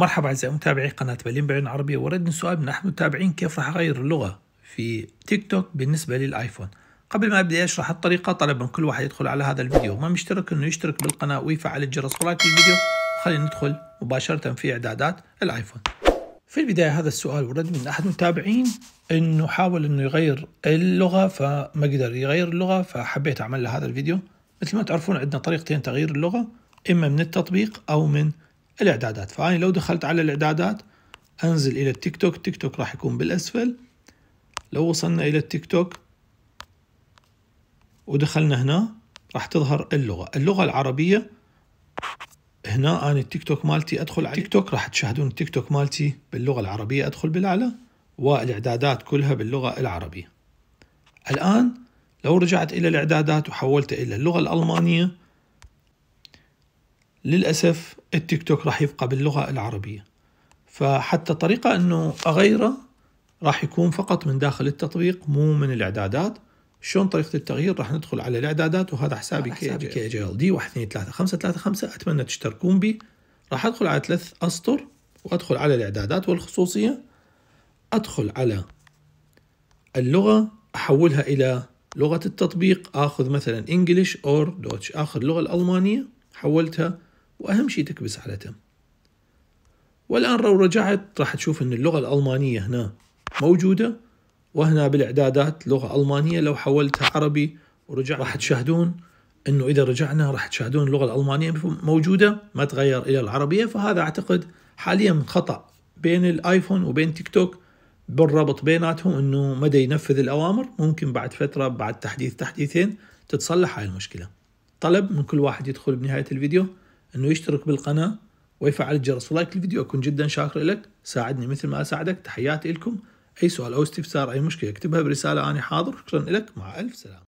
مرحبا أعزائي متابعي قناة بلين بعين عربية وردني سؤال من أحد المتابعين كيف راح أغير اللغة في تيك توك بالنسبة للآيفون قبل ما أبدأ أشرح الطريقة طلب من كل واحد يدخل على هذا الفيديو ما مشترك أنه يشترك بالقناة ويفعل الجرس ولايك للفيديو وخلينا ندخل مباشرة في إعدادات الآيفون في البداية هذا السؤال ورد من أحد المتابعين أنه حاول أنه يغير اللغة فما قدر يغير اللغة فحبيت أعمل له هذا الفيديو مثل ما تعرفون عندنا طريقتين تغيير اللغة إما من التطبيق أو من الاعدادات فاني لو دخلت على الاعدادات انزل الى التيك توك التيك توك راح يكون بالاسفل لو وصلنا الى التيك توك ودخلنا هنا راح تظهر اللغة اللغة العربية هنا أنا التيك توك مالتي أدخل على التيك توك راح تشاهدون التيك توك مالتي باللغة العربية أدخل بالأعلى والإعدادات كلها باللغة العربية الآن لو رجعت إلى الإعدادات وحولت إلى اللغة الألمانية للأسف التيك توك راح يبقى باللغة العربية فحتى طريقة أنه أغيره راح يكون فقط من داخل التطبيق مو من الإعدادات شلون طريقة التغيير راح ندخل على الإعدادات وهذا حسابي كي جي ال دي 1 2 3 5 3 5 أتمنى تشتركون بي راح أدخل على ثلاث أسطر وأدخل على الإعدادات والخصوصية أدخل على اللغة أحولها إلى لغة التطبيق آخذ مثلا إنجليش أور دوتش آخذ اللغة الألمانية حولتها وأهم شيء تكبس على تم والآن لو رجعت راح تشوف أن اللغة الألمانية هنا موجودة وهنا بالإعدادات لغة ألمانية لو حولتها عربي ورجع راح تشاهدون أنه إذا رجعنا راح تشاهدون اللغة الألمانية موجودة ما تغير إلى العربية فهذا أعتقد حاليا خطأ بين الآيفون وبين تيك توك بالربط بيناتهم أنه مدى ينفذ الأوامر ممكن بعد فترة بعد تحديث تحديثين تتصلح هاي المشكلة طلب من كل واحد يدخل بنهاية الفيديو انه يشترك بالقناه ويفعل الجرس ولايك الفيديو اكون جدا شاكر لك ساعدني مثل ما اساعدك تحياتي لكم اي سؤال او استفسار اي مشكله اكتبها برساله انا حاضر شكرا لك مع الف سلامه